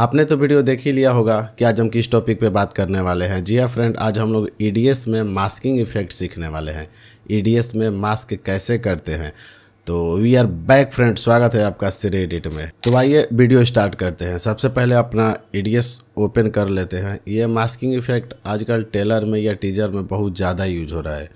आपने तो वीडियो देख ही लिया होगा कि आज हम किस टॉपिक पे बात करने वाले हैं जी हाँ फ्रेंड आज हम लोग ई e में मास्किंग इफेक्ट सीखने वाले हैं ई e में मास्क कैसे करते हैं तो वी आर बैक फ्रेंड स्वागत है आपका सिरे एडिट में तो आइए वीडियो स्टार्ट करते हैं सबसे पहले अपना ई e ओपन कर लेते हैं ये मास्किंग इफेक्ट आजकल टेलर में या टीजर में बहुत ज़्यादा यूज हो रहा है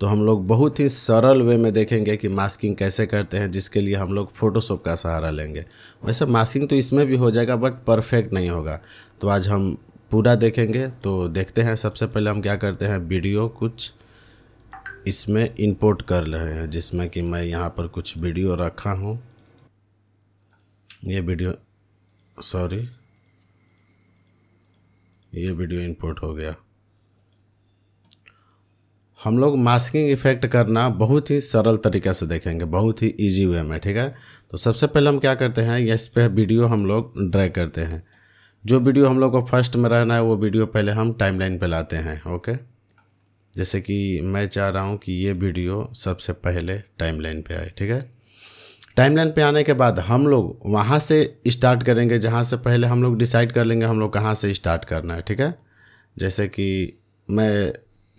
तो हम लोग बहुत ही सरल वे में देखेंगे कि मास्किंग कैसे करते हैं जिसके लिए हम लोग फ़ोटोशॉप का सहारा लेंगे वैसे मास्किंग तो इसमें भी हो जाएगा बट परफेक्ट नहीं होगा तो आज हम पूरा देखेंगे तो देखते हैं सबसे पहले हम क्या करते हैं वीडियो कुछ इसमें इंपोर्ट कर रहे हैं जिसमें कि मैं यहाँ पर कुछ वीडियो रखा हूँ ये वीडियो सॉरी ये वीडियो इंपोर्ट हो गया हम लोग मास्किंग इफेक्ट करना बहुत ही सरल तरीके से देखेंगे बहुत ही इजी वे में ठीक है तो सबसे पहले हम क्या करते हैं इस पर वीडियो हम लोग ड्रैग करते हैं जो वीडियो हम लोग को फर्स्ट में रहना है वो वीडियो पहले हम टाइमलाइन पे लाते हैं ओके जैसे कि मैं चाह रहा हूँ कि ये वीडियो सबसे पहले टाइम पे आए ठीक है टाइम पे आने के बाद हम लोग वहाँ से स्टार्ट करेंगे जहाँ से पहले हम लोग डिसाइड कर लेंगे हम लोग कहाँ से स्टार्ट करना है ठीक है जैसे कि मैं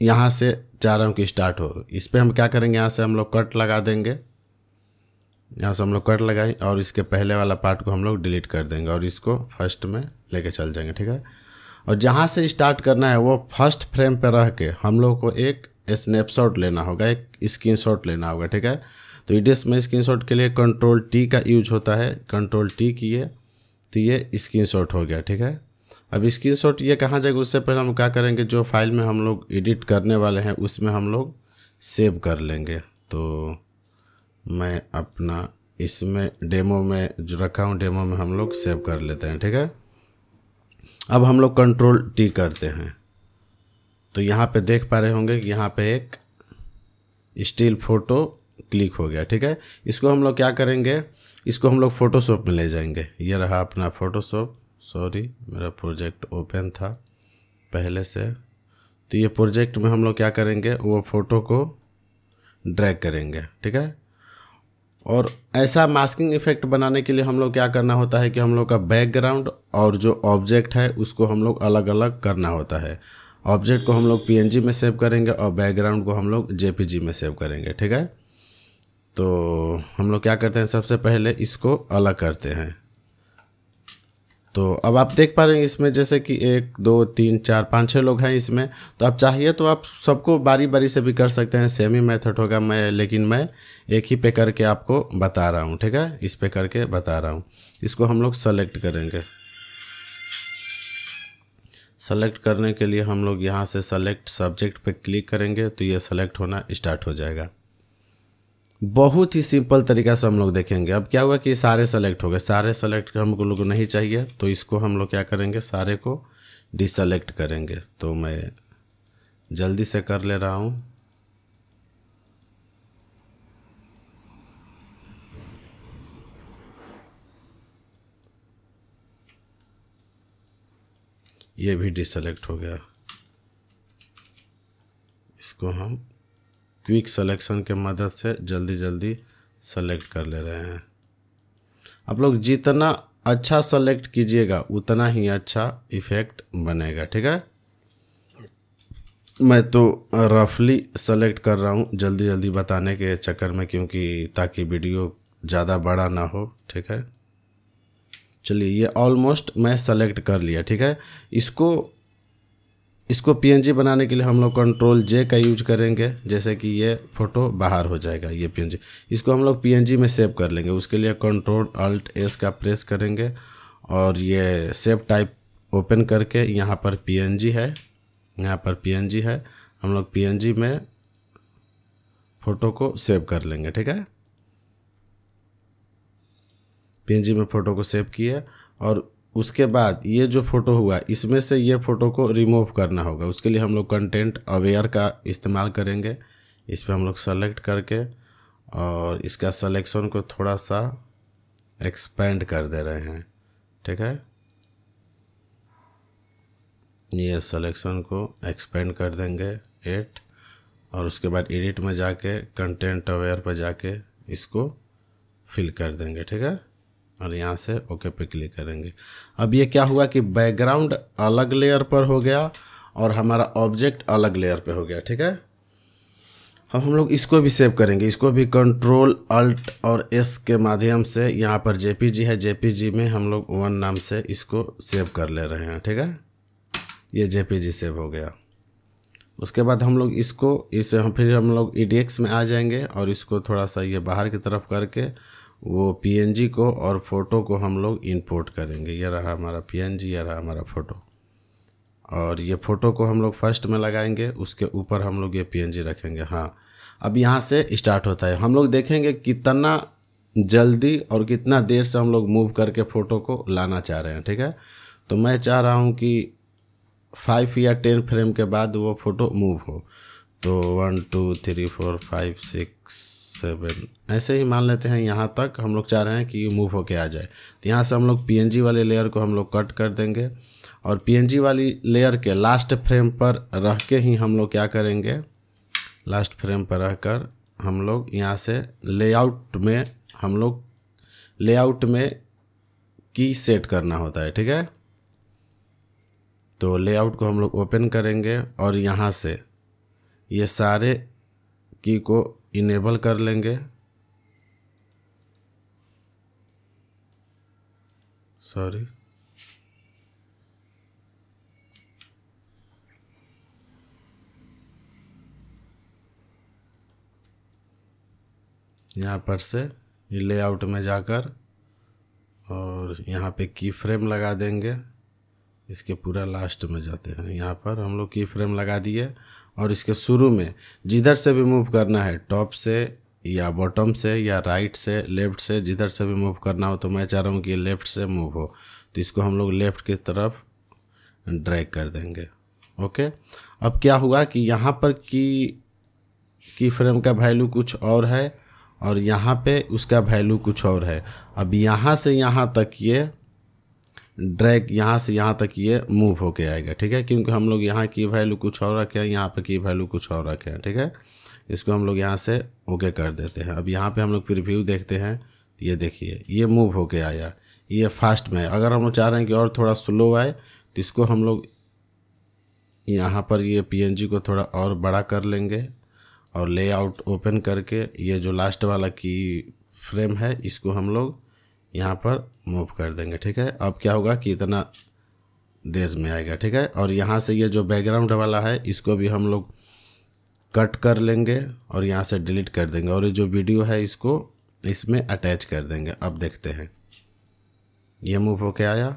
यहाँ से चाह रहा हूँ कि स्टार्ट हो इस पर हम क्या करेंगे यहाँ से हम लोग कट लगा देंगे यहाँ से हम लोग कट लगाएं और इसके पहले वाला पार्ट को हम लोग डिलीट कर देंगे और इसको फर्स्ट में लेके चल जाएंगे ठीक है और जहाँ से स्टार्ट करना है वो फर्स्ट फ्रेम पर रह के हम लोग को एक स्नैपशॉट लेना होगा एक स्क्रीनशॉट लेना होगा ठीक है तो इडिस में स्क्रीनशॉट के लिए कंट्रोल टी का यूज होता है कंट्रोल टी किए तो ये स्क्रीन हो गया ठीक है अब स्क्रीन शॉट ये कहाँ जाएगा उससे पहले हम क्या करेंगे जो फाइल में हम लोग एडिट करने वाले हैं उसमें हम लोग सेव कर लेंगे तो मैं अपना इसमें डेमो में जो रखा हूँ डेमो में हम लोग सेव कर लेते हैं ठीक है अब हम लोग कंट्रोल टी करते हैं तो यहाँ पे देख पा रहे होंगे कि यहाँ पे एक स्टील फ़ोटो क्लिक हो गया ठीक है इसको हम लोग क्या करेंगे इसको हम लोग फ़ोटोशॉप में ले जाएंगे ये रहा अपना फ़ोटोशॉप सॉरी मेरा प्रोजेक्ट ओपन था पहले से तो ये प्रोजेक्ट में हम लोग क्या करेंगे वो फ़ोटो को ड्रैग करेंगे ठीक है और ऐसा मास्किंग इफेक्ट बनाने के लिए हम लोग क्या करना होता है कि हम लोग का बैकग्राउंड और जो ऑब्जेक्ट है उसको हम लोग अलग अलग करना होता है ऑब्जेक्ट को हम लोग पी में सेव करेंगे और बैकग्राउंड को हम लोग जे में सेव करेंगे ठीक है तो हम लोग क्या करते हैं सबसे पहले इसको अलग करते हैं तो अब आप देख पा रहे हैं इसमें जैसे कि एक दो तीन चार पाँच छः लोग हैं इसमें तो आप चाहिए तो आप सबको बारी बारी से भी कर सकते हैं सेम ही मेथड होगा मैं लेकिन मैं एक ही पे करके आपको बता रहा हूँ ठीक है इस पे करके बता रहा हूँ इसको हम लोग सेलेक्ट करेंगे सेलेक्ट करने के लिए हम लोग यहाँ से सेलेक्ट सब्जेक्ट पे क्लिक करेंगे तो ये सेलेक्ट होना स्टार्ट हो जाएगा बहुत ही सिंपल तरीका से हम लोग देखेंगे अब क्या हुआ कि सारे सेलेक्ट हो गए सारे सेलेक्ट हम लोग को नहीं चाहिए तो इसको हम लोग क्या करेंगे सारे को डिसलेक्ट करेंगे तो मैं जल्दी से कर ले रहा हूँ ये भी डिसलेक्ट हो गया इसको हम क्विक सेलेक्शन के मदद से जल्दी जल्दी सेलेक्ट कर ले रहे हैं आप लोग जितना अच्छा सेलेक्ट कीजिएगा उतना ही अच्छा इफेक्ट बनेगा ठीक है मैं तो रफली सेलेक्ट कर रहा हूँ जल्दी जल्दी बताने के चक्कर में क्योंकि ताकि वीडियो ज़्यादा बड़ा ना हो ठीक है चलिए ये ऑलमोस्ट मैं सेलेक्ट कर लिया ठीक है इसको इसको पीएनजी बनाने के लिए हम लोग कंट्रोल जे का यूज करेंगे जैसे कि ये फ़ोटो बाहर हो जाएगा ये पीएनजी इसको हम लोग पीएनजी में सेव कर लेंगे उसके लिए कंट्रोल अल्ट एस का प्रेस करेंगे और ये सेव टाइप ओपन करके यहाँ पर पीएनजी है यहाँ पर पीएनजी है हम लोग पीएनजी में फ़ोटो को सेव कर लेंगे ठीक है पीएनजी में फ़ोटो को सेव किया और उसके बाद ये जो फ़ोटो हुआ इसमें से ये फ़ोटो को रिमूव करना होगा उसके लिए हम लोग कंटेंट अवेयर का इस्तेमाल करेंगे इस पर हम लोग सेलेक्ट करके और इसका सलेक्शन को थोड़ा सा एक्सपेंड कर दे रहे हैं ठीक है ये सलेक्शन को एक्सपेंड कर देंगे एट और उसके बाद एडिट में जाके कंटेंट अवेयर पर जाके इसको फिल कर देंगे ठीक है और यहाँ से ओके पे क्लिक करेंगे अब ये क्या हुआ कि बैकग्राउंड अलग लेयर पर हो गया और हमारा ऑब्जेक्ट अलग लेयर पे हो गया ठीक है अब हम लोग इसको भी सेव करेंगे इसको भी कंट्रोल अल्ट और एस के माध्यम से यहाँ पर जे है जे में हम लोग वन नाम से इसको सेव कर ले रहे हैं ठीक है ये जे सेव हो गया उसके बाद हम लोग इसको इस फिर हम लोग ई e में आ जाएंगे और इसको थोड़ा सा ये बाहर की तरफ करके वो पी को और फ़ोटो को हम लोग इंपोर्ट करेंगे ये रहा हमारा पी यह रहा हमारा फ़ोटो और ये फ़ोटो को हम लोग फर्स्ट में लगाएंगे उसके ऊपर हम लोग ये पी रखेंगे हाँ अब यहाँ से स्टार्ट होता है हम लोग देखेंगे कितना जल्दी और कितना देर से हम लोग मूव करके फ़ोटो को लाना चाह रहे हैं ठीक है तो मैं चाह रहा हूँ कि फाइव या टेन फ्रेम के बाद वो फ़ोटो मूव हो तो one two three four five six seven ऐसे ही मान लेते हैं यहाँ तक हम लोग चाह रहे हैं कि मूव होके आ जाए तो यहाँ से हम लोग पी वाले लेयर को हम लोग कट कर देंगे और पी वाली लेयर के लास्ट फ्रेम पर रह के ही हम लोग क्या करेंगे लास्ट फ्रेम पर रह कर हम लोग यहाँ से लेआउट में हम लोग लेआउट में की सेट करना होता है ठीक है तो लेआउट को हम लोग ओपन करेंगे और यहाँ से ये सारे की को इनेबल कर लेंगे सॉरी यहाँ पर से लेआउट में जाकर और यहाँ पे की फ्रेम लगा देंगे इसके पूरा लास्ट में जाते हैं यहाँ पर हम लोग की फ्रेम लगा दिए और इसके शुरू में जिधर से भी मूव करना है टॉप से या बॉटम से या राइट से लेफ्ट से जिधर से भी मूव करना हो तो मैं चाह रहा हूँ कि लेफ्ट से मूव हो तो इसको हम लोग लेफ्ट की तरफ ड्रैग कर देंगे ओके अब क्या हुआ कि यहाँ पर की की फ्रेम का वैल्यू कुछ और है और यहाँ पे उसका वैल्यू कुछ और है अब यहाँ से यहाँ तक ये यह ड्रैग यहाँ से यहाँ तक ये मूव होके आएगा ठीक है क्योंकि हम लोग यहाँ की वैल्यू कुछ और रखे हैं यहाँ पर की वैल्यू कुछ और रखे हैं ठीक है इसको हम लोग यहाँ से ओके कर देते हैं अब यहाँ पे हम लोग प्रिव्यू देखते हैं ये देखिए ये मूव होके आया ये फास्ट में अगर हम लोग चाह रहे हैं कि और थोड़ा स्लो आए तो इसको हम लोग यहाँ पर ये पी को थोड़ा और बड़ा कर लेंगे और लेआउट ओपन करके ये जो लास्ट वाला की फ्रेम है इसको हम लोग यहाँ पर मूव कर देंगे ठीक है अब क्या होगा कि इतना देर में आएगा ठीक है और यहाँ से ये जो बैकग्राउंड वाला है इसको भी हम लोग कट कर लेंगे और यहाँ से डिलीट कर देंगे और ये जो वीडियो है इसको इसमें अटैच कर देंगे अब देखते हैं ये मूव होके आया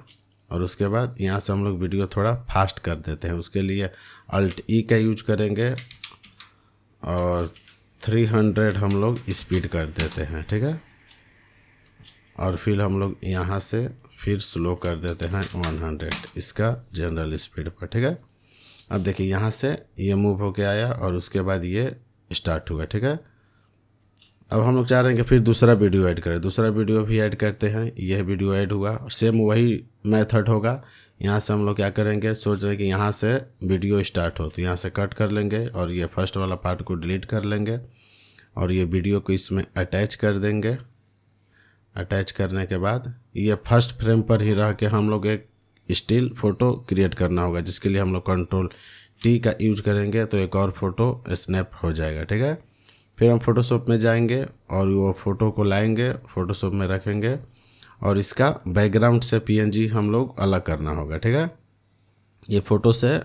और उसके बाद यहाँ से हम लोग वीडियो थोड़ा फास्ट कर देते हैं उसके लिए अल्ट ई e का यूज करेंगे और 300 हम लोग स्पीड कर देते हैं ठीक है और फिर हम लोग यहाँ से फिर स्लो कर देते हैं 100 इसका जनरल स्पीड पर ठीक है अब देखिए यहाँ से ये मूव होके आया और उसके बाद ये स्टार्ट हुआ ठीक है अब हम लोग चाह रहे हैं कि फिर दूसरा वीडियो ऐड करें दूसरा वीडियो भी ऐड करते हैं यह वीडियो ऐड हुआ सेम वही मेथड होगा यहाँ से हम लोग क्या करेंगे सोच रहे हैं कि यहाँ से वीडियो स्टार्ट हो तो यहाँ से कट कर लेंगे और ये फर्स्ट वाला पार्ट को डिलीट कर लेंगे और ये वीडियो को इसमें अटैच कर देंगे अटैच करने के बाद ये फर्स्ट फ्रेम पर ही रह के हम लोग एक स्टिल फ़ोटो क्रिएट करना होगा जिसके लिए हम लोग कंट्रोल टी का यूज करेंगे तो एक और फ़ोटो स्नैप हो जाएगा ठीक है फिर हम फोटोशॉप में जाएंगे और वो फ़ोटो को लाएंगे फ़ोटोशॉप में रखेंगे और इसका बैकग्राउंड से पी हम लोग अलग करना होगा ठीक है ये फ़ोटो से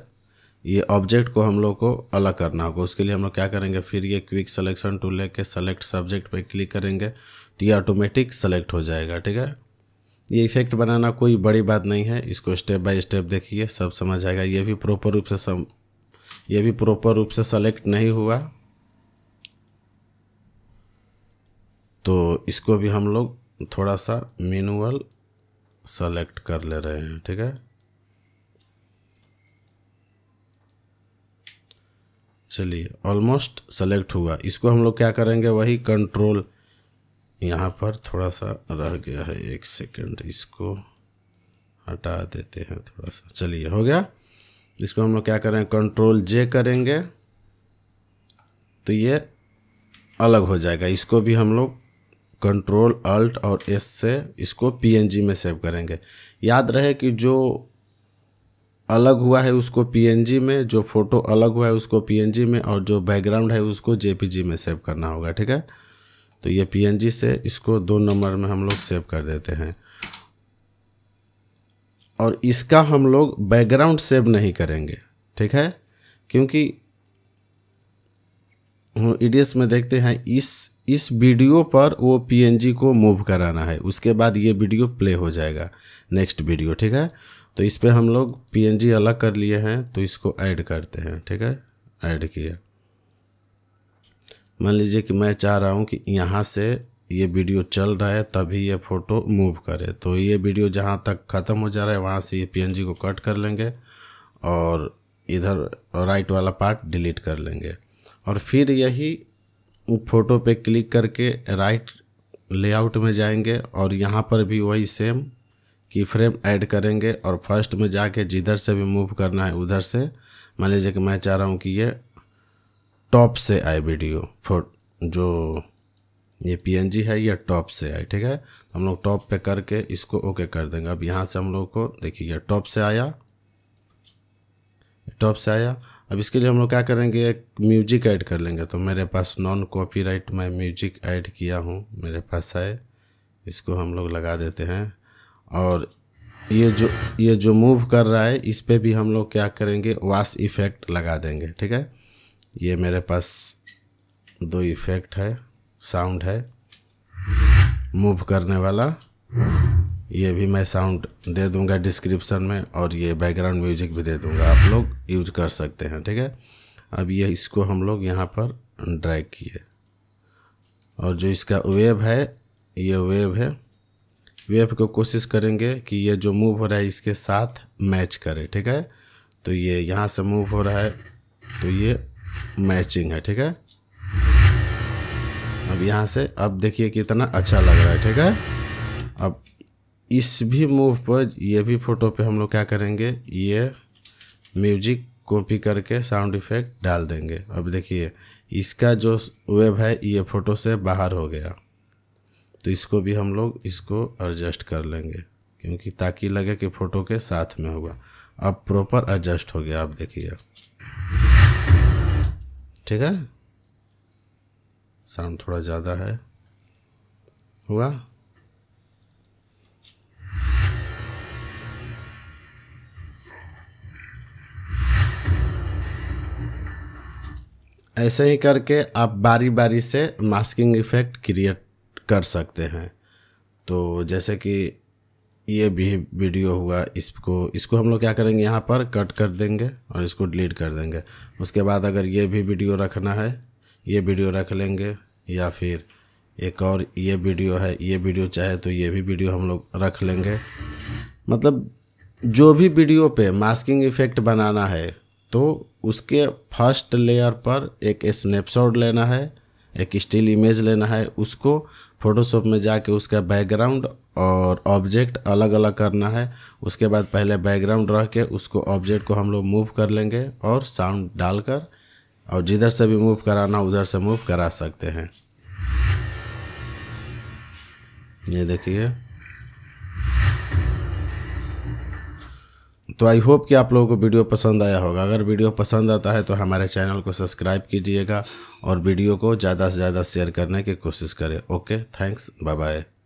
ये ऑब्जेक्ट को हम लोग को अलग करना होगा उसके लिए हम लोग क्या करेंगे फिर ये क्विक सिलेक्शन टूल लेके सेलेक्ट सब्जेक्ट पे क्लिक करेंगे तो ये ऑटोमेटिक सेलेक्ट हो जाएगा ठीक है ये इफेक्ट बनाना कोई बड़ी बात नहीं है इसको स्टेप बाय स्टेप देखिए सब समझ आएगा ये भी प्रॉपर रूप से सम ये भी प्रॉपर रूप से सेलेक्ट नहीं हुआ तो इसको भी हम लोग थोड़ा सा मैनुअल सेलेक्ट कर ले रहे हैं ठीक है चलिए ऑलमोस्ट सेलेक्ट हुआ इसको हम लोग क्या करेंगे वही कंट्रोल यहाँ पर थोड़ा सा रह गया है एक सेकंड इसको हटा देते हैं थोड़ा सा चलिए हो गया इसको हम लोग क्या करें कंट्रोल जे करेंगे तो ये अलग हो जाएगा इसको भी हम लोग कंट्रोल अल्ट और एस से इसको पीएनजी में सेव करेंगे याद रहे कि जो अलग हुआ है उसको पीएनजी में जो फ़ोटो अलग हुआ है उसको पीएनजी में और जो बैकग्राउंड है उसको जेपीजी में सेव करना होगा ठीक है तो ये पीएनजी से इसको दो नंबर में हम लोग सेव कर देते हैं और इसका हम लोग बैकग्राउंड सेव नहीं करेंगे ठीक है क्योंकि हम ईडीएस e में देखते हैं इस इस वीडियो पर वो पीएनजी को मूव कराना है उसके बाद ये वीडियो प्ले हो जाएगा नेक्स्ट वीडियो ठीक है तो इस पर हम लोग पीएनजी अलग कर लिए हैं तो इसको ऐड करते हैं ठीक है ऐड किया मान लीजिए कि मैं चाह रहा हूँ कि यहाँ से ये वीडियो चल रहा है तभी ये फ़ोटो मूव करे तो ये वीडियो जहाँ तक ख़त्म हो जा रहा है वहाँ से ये पी को कट कर लेंगे और इधर राइट वाला पार्ट डिलीट कर लेंगे और फिर यही फ़ोटो पे क्लिक करके राइट लेआउट में जाएंगे और यहाँ पर भी वही सेम की फ्रेम ऐड करेंगे और फर्स्ट में जाके जिधर से भी मूव करना है उधर से मान लीजिए कि मैं चाह रहा हूँ कि ये टॉप से आए वीडियो फोट जो ये पीएनजी है ये टॉप से आए ठीक है तो हम लोग टॉप पे करके इसको ओके कर देंगे अब यहाँ से हम लोग को देखिए टॉप से आया टॉप से आया अब इसके लिए हम लोग क्या करेंगे एक म्यूजिक ऐड कर लेंगे तो मेरे पास नॉन कॉपीराइट मैं म्यूजिक ऐड किया हूँ मेरे पास है इसको हम लोग लगा देते हैं और ये जो ये जो मूव कर रहा है इस पर भी हम लोग क्या करेंगे वाश इफेक्ट लगा देंगे ठीक है ये मेरे पास दो इफेक्ट है साउंड है मूव करने वाला ये भी मैं साउंड दे दूंगा डिस्क्रिप्शन में और ये बैकग्राउंड म्यूजिक भी दे दूंगा आप लोग यूज कर सकते हैं ठीक है अब ये इसको हम लोग यहाँ पर ड्रैग किए और जो इसका वेव है ये वेव है वेव को कोशिश करेंगे कि ये जो मूव हो रहा है इसके साथ मैच करे ठीक है तो ये यहाँ से मूव हो रहा है तो ये मैचिंग है ठीक है अब यहाँ से अब देखिए कितना अच्छा लग रहा है ठीक है अब इस भी मूव पर ये भी फोटो पे हम लोग क्या करेंगे ये म्यूजिक कॉपी करके साउंड इफेक्ट डाल देंगे अब देखिए इसका जो वेब है ये फ़ोटो से बाहर हो गया तो इसको भी हम लोग इसको एडजस्ट कर लेंगे क्योंकि ताकि लगे कि फ़ोटो के साथ में होगा अब प्रॉपर एडजस्ट हो गया आप देखिए ठीक है साउंड थोड़ा ज़्यादा है हुआ ऐसे ही करके आप बारी बारी से मास्किंग इफ़ेक्ट क्रिएट कर सकते हैं तो जैसे कि ये भी वीडियो हुआ इसको इसको हम लोग क्या करेंगे यहाँ पर कट कर देंगे और इसको डिलीट कर देंगे उसके बाद अगर ये भी वीडियो रखना है ये वीडियो रख लेंगे या फिर एक और ये वीडियो है ये वीडियो चाहे तो ये भी वीडियो हम लोग रख लेंगे मतलब जो भी वीडियो पे मास्किंग इफ़ेक्ट बनाना है तो उसके फर्स्ट लेयर पर एक स्नैपशॉट लेना है एक स्टिल इमेज लेना है उसको फोटोशॉप में जाके उसका बैकग्राउंड और ऑब्जेक्ट अलग अलग करना है उसके बाद पहले बैकग्राउंड रह के उसको ऑब्जेक्ट को हम लोग मूव कर लेंगे और साउंड डालकर और जिधर से भी मूव कराना उधर से मूव करा सकते हैं ये देखिए तो आई होप कि आप लोगों को वीडियो पसंद आया होगा अगर वीडियो पसंद आता है तो हमारे चैनल को सब्सक्राइब कीजिएगा और वीडियो को ज़्यादा से ज़्यादा शेयर करने की कोशिश करें ओके थैंक्स बाय बाय